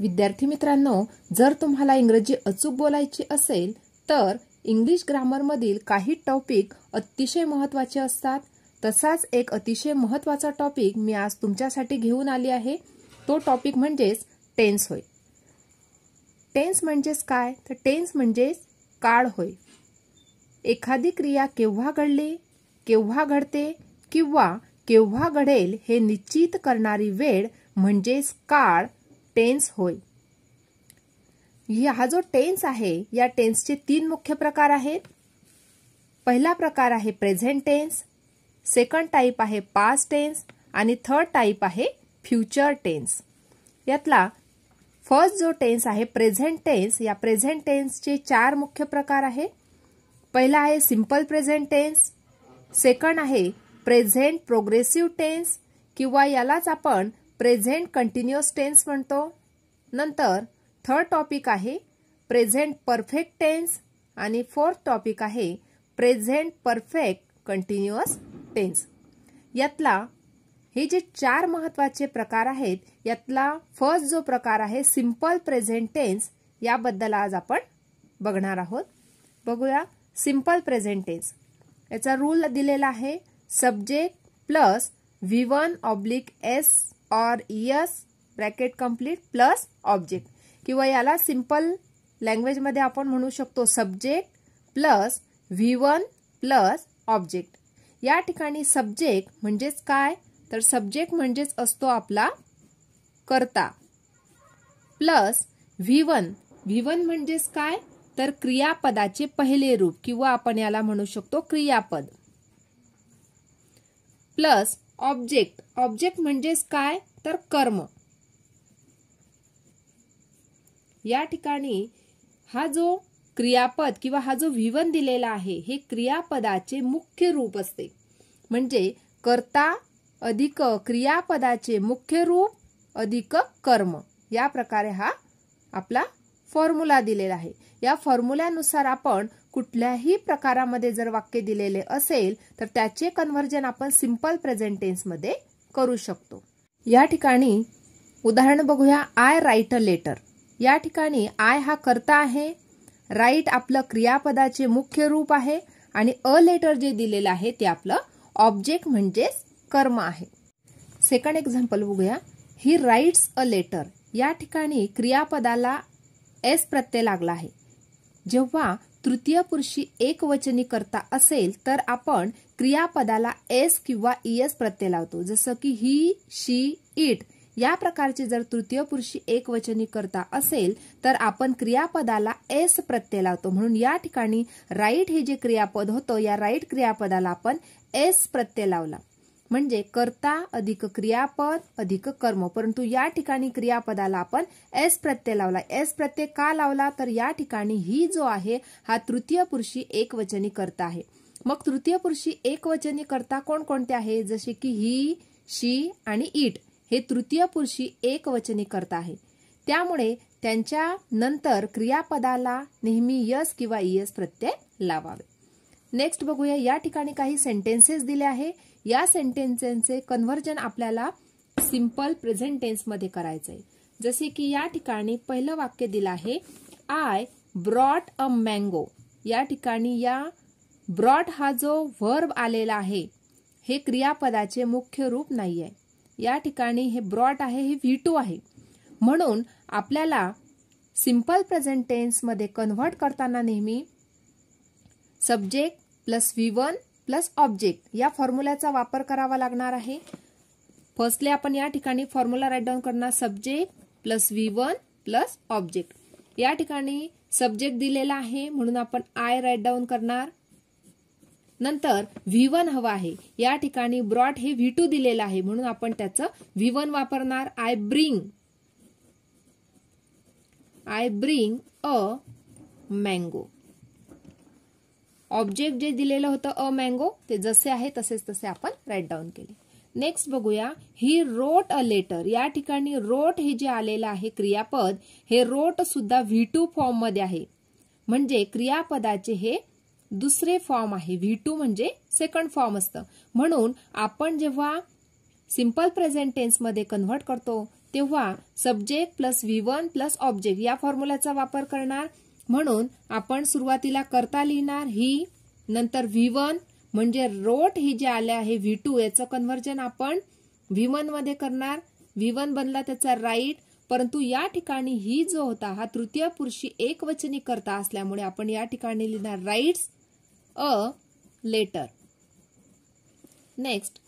विद्यार्थी मित्रांनो जर तुम्हाला इंग्रजी अचूक बोलायची असेल तर इंग्लिश ग्रामरमधील काही टॉपिक अतिशय महत्त्वाचे असतात तसाच एक अतिशय महत्त्वाचा टॉपिक मी आज तुमच्यासाठी घेऊन आली आहे तो टॉपिक म्हणजेच टेन्स होय टेन्स म्हणजेच काय तर टेन्स म्हणजेच काळ होय एखादी क्रिया केव्हा घडली केव्हा घडते किंवा केव्हा घडेल हे निश्चित करणारी वेळ म्हणजेच काळ टेन्स होय हा जो टेन्स आहे या टेन्सचे तीन मुख्य प्रकार आहेत पहिला प्रकार आहे प्रेझेंट टेन्स सेकंड टाईप आहे पास्ट टेन्स आणि थर्ड टाईप आहे फ्युचर टेन्स यातला फर्स्ट जो टेन्स आहे प्रेझेंट टेन्स या प्रेझेंट टेन्सचे चार मुख्य प्रकार आहे पहिला आहे सिम्पल प्रेझेंट टेन्स सेकंड आहे प्रेझेंट प्रोग्रेसिव्ह टेन्स किंवा यालाच आपण प्रेझेंट कंटिन्युअस टेन्स म्हणतो नंतर थर्ड टॉपिक आहे प्रेझेंट परफेक्ट टेन्स आणि फोर्थ टॉपिक आहे प्रेझेंट परफेक्ट कंटिन्युअस टेन्स यातला हे जे चार महत्त्वाचे प्रकार आहेत यातला फर्स्ट जो प्रकार आहे सिम्पल प्रेझेंट टेन्स याबद्दल आज आपण बघणार आहोत बघूया सिम्पल प्रेझेंट टेन्स याचा रूल दिलेला आहे subject plus V one oblique S or es bracket complete plus object किंवा याला सिम्पल लँग्वेजमध्ये आपण म्हणू शकतो subject plus V one plus object या ठिकाणी सब्जेक्ट म्हणजेच काय तर सब्जेक्ट म्हणजेच असतो आपला करता plus V one V one म्हणजेच काय तर क्रियापदाचे पहिले रूप किंवा आपण याला म्हणू शकतो क्रियापद प्लस ऑब्जेक्ट ऑब्जेक्ट म्हणजेच काय तर कर्म या ठिकाणी हा जो क्रियापद किंवा हा जो विवन दिलेला आहे हे क्रियापदाचे मुख्य रूप असते म्हणजे कर्ता अधिक क्रियापदाचे मुख्य रूप अधिक कर्म या प्रकारे हा आपला फॉर्म्युला दिलेला आहे या फॉर्म्युल्यानुसार आपण कुठल्याही प्रकारामध्ये जर वाक्य दिलेले असेल तर त्याचे कन्व्हर्जन आपण सिम्पल प्रेझेंट मध्ये करू शकतो या ठिकाणी उदाहरण बघूया आय राईट अ लेटर या ठिकाणी आय हा करता आहे राईट आपलं क्रियापदाचे मुख्य रूप आहे आणि अ लेटर जे दिलेलं आहे ते आपलं ऑब्जेक्ट म्हणजेच कर्म आहे सेकंड एक्झाम्पल बघूया ही राईट्स अ लेटर या ठिकाणी क्रियापदाला एस प्रत्यय लागला आहे जेव्हा तृतीय पुरुषी एकवचनी करता असेल तर आपण क्रियापदाला एस किंवा ईएस प्रत्यय लावतो जसं की ही शी इट या प्रकारचे जर तृतीय पुरुषी एकवचनी करता असेल तर आपण क्रियापदाला एस प्रत्यय लावतो म्हणून या ठिकाणी राईट हे जे क्रियापद होतं या राईट क्रियापदाला आपण एस प्रत्यय लावला म्हणजे कर्ता अधिक क्रियापद अधिक कर्म परंतु या ठिकाणी क्रियापदाला आपण एस प्रत्यय लावला एस प्रत्यय का लावला तर या ठिकाणी ही जो आहे हा तृतीय पुरुषी एकवचनी करता आहे मग तृतीय पुरुषी एकवचनी कोण कोणकोणते आहे जसे की ही शी आणि इट हे तृतीय पुरुषी एकवचनी करता आहे त्यामुळे त्यांच्या नंतर क्रियापदाला नेहमी यस किंवा इयस प्रत्यय लावावे नेक्स्ट बघूया या ठिकाणी काही सेंटेन्सेस दिले आहे या सेंटेन्सेसचे कन्व्हर्जन आपल्याला सिम्पल प्रेझेंट टेन्समध्ये करायचं आहे जसे की या ठिकाणी पहिलं वाक्य दिलं आहे आय ब्रॉट अ मँगो या ठिकाणी या ब्रॉट हा जो व्हर्ब आलेला आहे हे क्रियापदाचे मुख्य रूप नाही आहे या ठिकाणी हे ब्रॉट आहे हे व्ही टू आहे म्हणून आपल्याला सिम्पल प्रेझेंट टेन्समध्ये कन्व्हर्ट करताना नेहमी subject plus V one plus object या फॉर्म्युलाचा वापर करावा लागणार आहे फर्स्टली आपण या ठिकाणी फॉर्म्युला राईट डाऊन करणार subject plus V one plus object या ठिकाणी सब्जेक्ट दिलेला आहे म्हणून आपण आय राईट डाऊन करणार नंतर व्ही वन हवा आहे या ठिकाणी ब्रॉड हे व्ही टू दिलेलं आहे म्हणून आपण त्याचं व्ही वन वापरणार I bring I bring a mango object जे दिलेलं होतं अ मँगो ते जसे आहे तसेच तसे आपण राईट डाऊन केले नेक्स्ट बघूया ही रोट अ लेटर या ठिकाणी रोट हे जे आलेलं आहे क्रियापद हे रोट सुद्धा व्ही टू फॉर्म मध्ये आहे म्हणजे क्रियापदाचे हे दुसरे फॉर्म आहे व्ही टू म्हणजे सेकंड फॉर्म असतं म्हणून आपण जेव्हा सिम्पल प्रेझेंट टेन्स मध्ये कन्व्हर्ट करतो तेव्हा subject plus V one plus object या फॉर्म्युलाचा वापर करणार म्हणून आपण सुरुवातीला करता लिहिणार ही नंतर व्ही वन म्हणजे रोट ही जे आले आहे व्ही टू याचं कन्व्हर्जन आपण व्ही वन मध्ये करणार व्ही वन बनला त्याचा राईट परंतु या ठिकाणी ही जो होता हा तृतीय पुरुषी एकवचनी करता असल्यामुळे आपण या ठिकाणी लिहिणार writes a letter next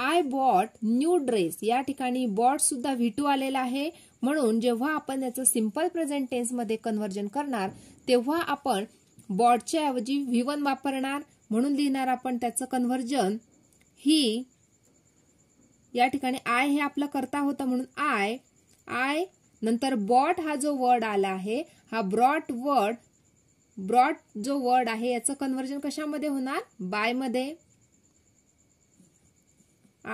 I bought new dress या ठिकाणी बॉट सुद्धा व्हिटू आलेला आहे म्हणून जेव्हा आपण याचं सिम्पल प्रेझेंट टेन्समध्ये कन्व्हर्जन करणार तेव्हा आपण बॉटच्या ऐवजी व्हिवन वापरणार म्हणून लिहिणार आपण त्याचं कन्व्हर्जन ही या ठिकाणी आय हे आपलं करता होतं म्हणून आय आय नंतर बॉट हा जो वर्ड आला आहे हा ब्रॉट वर्ड ब्रॉट जो वर्ड आहे याचं कन्व्हर्जन कशामध्ये होणार बायमध्ये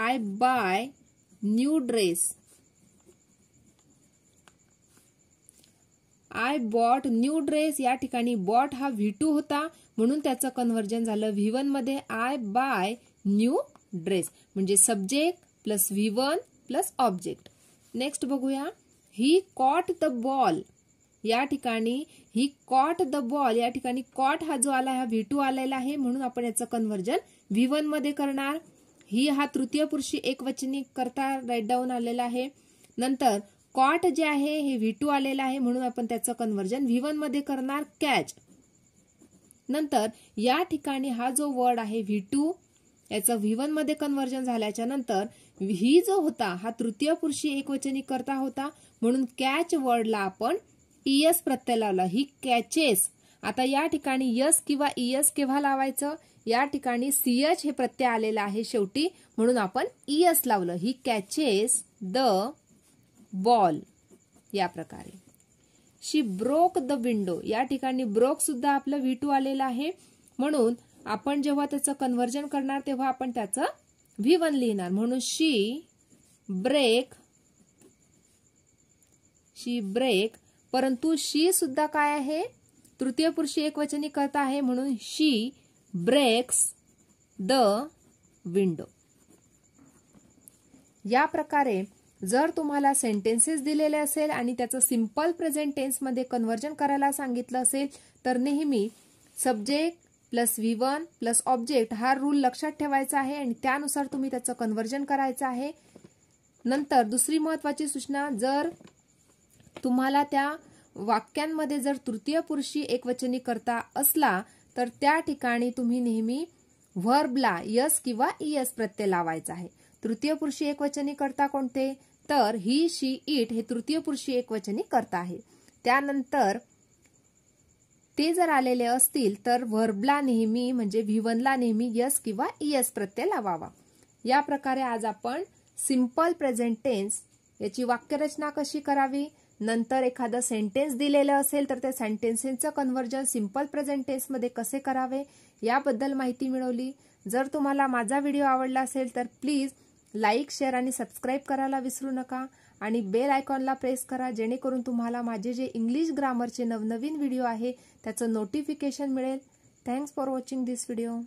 I buy new dress I bought new dress या ठिकाणी बॉट हा व्ही टू होता म्हणून त्याचं कन्व्हर्जन झालं व्ही वन मध्ये आय बाय न्यू ड्रेस म्हणजे subject plus V one plus object next बघूया ही कॉट द बॉल या ठिकाणी ही कॉट द बॉल या ठिकाणी कॉट हा जो आला हा व्ही टू आलेला आहे म्हणून आपण याचं कन्व्हर्जन व्ही वन मध्ये करणार ही हा तृतीय पुरुषी एकवचनी करता राईट डाऊन आलेला आहे नंतर कॉट जे आहे हे व्ही टू आलेलं आहे म्हणून आपण त्याचं कन्वर्जन व्ही मध्ये करणार कॅच नंतर या ठिकाणी हा जो वर्ड आहे व्ही टू याचं व्ही मध्ये कन्वर्जन झाल्याच्या नंतर ही जो होता हा तृतीय पुरुषी एकवचनी करता होता म्हणून कॅच वर्डला आपण ईएस e एस प्रत्यय लावला ही कॅचेस आता या ठिकाणी यस किंवा ईएस केव्हा लावायचं या ठिकाणी सीएच हे प्रत्यय आलेलं आहे शेवटी म्हणून आपण ईएस लावलं ही कॅचेस द बॉल या प्रकारे शी ब्रोक द विंडो या ठिकाणी ब्रोक सुद्धा आपलं व्ही टू आलेलं आहे म्हणून आपण जेव्हा त्याचं कन्वर्जन करणार तेव्हा आपण त्याचं व्ही वन लिहिणार म्हणून शी ब्रेक शी ब्रेक परंतु शी सुद्धा काय आहे तृतीय पुरुषी एकवचनी करता आहे म्हणून शी ब्रेक्स द विंडो या प्रकारे जर तुम्हाला सेंटेन्सेस दिलेले असेल आणि त्याचं सिंपल प्रेझेंट टेन्समध्ये कन्वर्जन करायला सांगितलं असेल तर नेहमी subject plus V one plus object हा रूल लक्षात ठेवायचा आहे आणि त्यानुसार तुम्ही त्याचं कन्वर्जन करायचं आहे नंतर दुसरी महत्वाची सूचना जर तुम्हाला त्या वाक्यांमध्ये जर तृतीय पुरुषी एकवचनी करता असला तर त्या ठिकाणी तुम्ही नेहमी व्हर्बला यस किंवा इयस प्रत्यय लावायचा आहे तृतीय पुरुषी एकवचनी करता कोणते तर ही शी इट हे तृतीय पुरुषी एकवचनी करता आहे त्यानंतर ते जर आलेले असतील तर व्हर्बला नेहमी म्हणजे व्हिवनला नेहमी यस किंवा इयस प्रत्यय लावावा या प्रकारे आज आपण सिम्पल प्रेझेंट टेन्स याची वाक्यरचना कशी करावी नंतर एखादं सेंटेन्स दिलेलं असेल तर त्या सेंटेन्सेसचं कन्व्हर्जन सिम्पल प्रेझेंट कसे करावे याबद्दल माहिती मिळवली जर तुम्हाला माझा व्हिडिओ आवडला असेल तर प्लीज लाईक शेअर आणि सबस्क्राईब करायला विसरू नका आणि बेल आयकॉनला प्रेस करा जेणेकरून तुम्हाला माझे जे इंग्लिश ग्रामरचे नवनवीन व्हिडिओ आहे त्याचं नोटिफिकेशन मिळेल thanks for watching this video